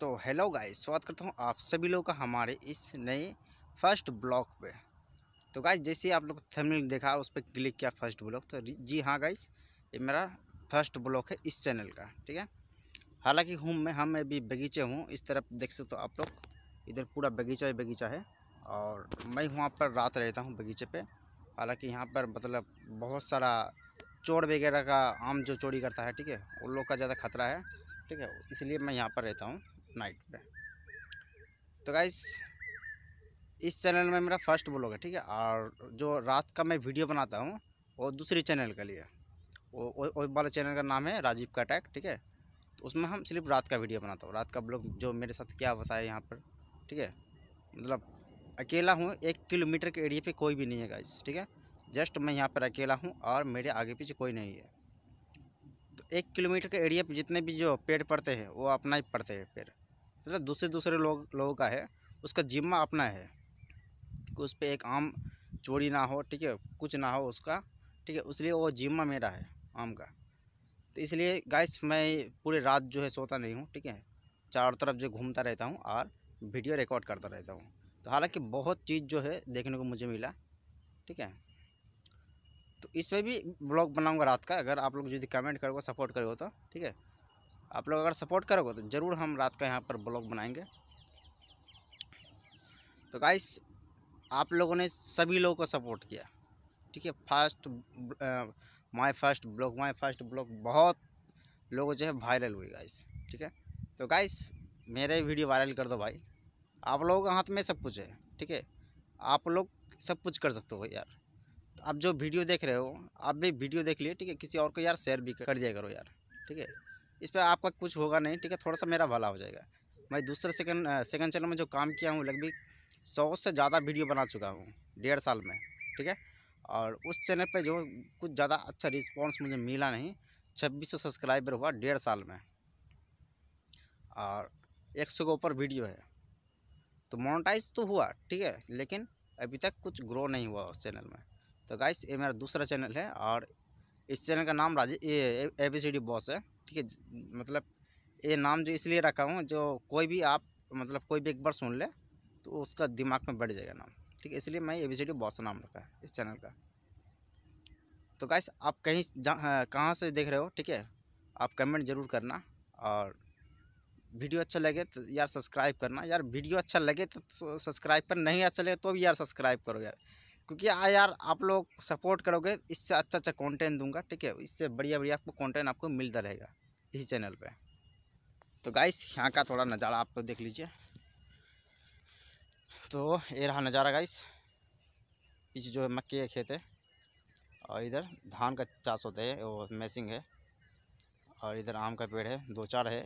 तो hello guys स्वागत करता हूँ आप सभी लोगों का हमारे इस नए फर्स्ट ब्लॉग पे तो गाइस जैसे आप लोग थंबनेल देखा उस पर क्लिक किया फर्स्ट ब्लॉग तो जी हाँ गाइस ये मेरा फर्स्ट ब्लॉग है इस चैनल का ठीक है हालांकि हूँ मैं हम अभी बगीचे हूँ इस तरफ देख सकते हो आप लोग इधर पूरा बगीचा ही बगीचा है और मैं वहाँ पर रात रहता हूँ बगीचे पर हालाँकि यहाँ पर मतलब बहुत सारा चोर वगैरह का आम जो चोरी करता है ठीक है उन लोग का ज़्यादा खतरा है ठीक है इसलिए मैं यहाँ पर रहता हूँ नाइट पे तो गाइस इस चैनल में मेरा फर्स्ट ब्लॉग है ठीक है और जो रात का मैं वीडियो बनाता हूँ वो दूसरे चैनल के लिए वो वाला चैनल का नाम है राजीव का अटैक ठीक है तो उसमें हम सिर्फ रात का वीडियो बनाता हूँ रात का ब्लॉग जो मेरे साथ क्या बताया यहाँ पर ठीक है मतलब अकेला हूँ एक किलोमीटर के एरिया पर कोई भी नहीं है गाइस ठीक है जस्ट मैं यहाँ पर अकेला हूँ और मेरे आगे पीछे कोई नहीं है तो एक किलोमीटर के एरिया पर जितने भी जो पेड़ पड़ते हैं वो अपना ही पड़ते हैं पेड़ मतलब दूसरे दूसरे लोग लोगों का है उसका जिम्मा अपना है कि उस पर एक आम चोरी ना हो ठीक है कुछ ना हो उसका ठीक है इसलिए वो जिम्मा मेरा है आम का तो इसलिए गाइस मैं पूरे रात जो है सोता नहीं हूँ ठीक है चारों तरफ जो घूमता रहता हूँ और वीडियो रिकॉर्ड करता रहता हूँ तो हालांकि बहुत चीज़ जो है देखने को मुझे मिला ठीक है तो इसमें भी ब्लॉग बनाऊंगा रात का अगर आप लोग यदि कमेंट करोगे सपोर्ट करोगे तो ठीक है आप लोग अगर सपोर्ट करोगे तो ज़रूर हम रात का यहाँ पर ब्लॉग बनाएंगे तो गाइस आप लोगों ने सभी लोगों को सपोर्ट किया ठीक है first my first blog my first blog बहुत लोग जो है वायरल हुई गाइस ठीक है तो गाइस मेरे वीडियो वायरल कर दो भाई आप लोगों के हाथ में सब कुछ है ठीक है आप लोग सब कुछ कर सकते हो यार आप जो वीडियो देख रहे हो आप भी वीडियो देख लिए ठीक है किसी और को यार शेयर भी कर दिया करो यार ठीक है इस पर आपका कुछ होगा नहीं ठीक है थोड़ा सा मेरा भला हो जाएगा मैं दूसरे सेकंड सेकंड चैनल में जो काम किया हूँ लगभग सौ से ज़्यादा वीडियो बना चुका हूँ डेढ़ साल में ठीक है और उस चैनल पर जो कुछ ज़्यादा अच्छा रिस्पॉन्स मुझे मिला नहीं छब्बीस सौ सब्सक्राइबर हुआ डेढ़ साल में और एक सौ के ऊपर वीडियो है तो मोनोटाइज तो हुआ ठीक है लेकिन अभी तक कुछ ग्रो नहीं हुआ उस चैनल में तो गाइस ये मेरा दूसरा चैनल है और इस चैनल का नाम Raje A B C D boss है ठीक है मतलब ये नाम जो इसलिए रखा हूँ जो कोई भी आप मतलब कोई भी एक बार सुन ले तो उसका दिमाग में बढ़ जाएगा नाम ठीक है इसलिए मैं A B C D boss नाम रखा है इस चैनल का तो गाइस आप कहीं हाँ, कहाँ से देख रहे हो ठीक है आप कमेंट ज़रूर करना और वीडियो अच्छा लगे तो यार सब्सक्राइब करना यार वीडियो अच्छा लगे तो सब्सक्राइब पर नहीं अच्छा लगे तो भी यार सब्सक्राइब करो यार क्योंकि आ यार आप लोग सपोर्ट करोगे इससे अच्छा अच्छा कंटेंट दूंगा ठीक है इससे बढ़िया बढ़िया आपको कंटेंट आपको मिलता रहेगा इसी चैनल पे तो गाइस यहाँ का थोड़ा नज़ारा आप देख लीजिए तो ये रहा नज़ारा गाइस इस जो है मक्के का खेत है और इधर धान का चाष होता है वो मैसिंग है और इधर आम का पेड़ है दो चार है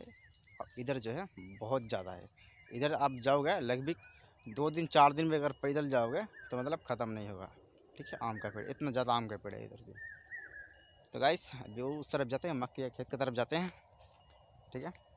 और इधर जो है बहुत ज़्यादा है इधर आप जाओगे लगभग दो दिन चार दिन में अगर पैदल जाओगे तो मतलब ख़त्म नहीं होगा ठीक है आम का पेड़ इतना ज़्यादा आम का पेड़ है इधर भी तो गाइस अभी उस तरफ जाते हैं मक्के के खेत की तरफ जाते हैं ठीक है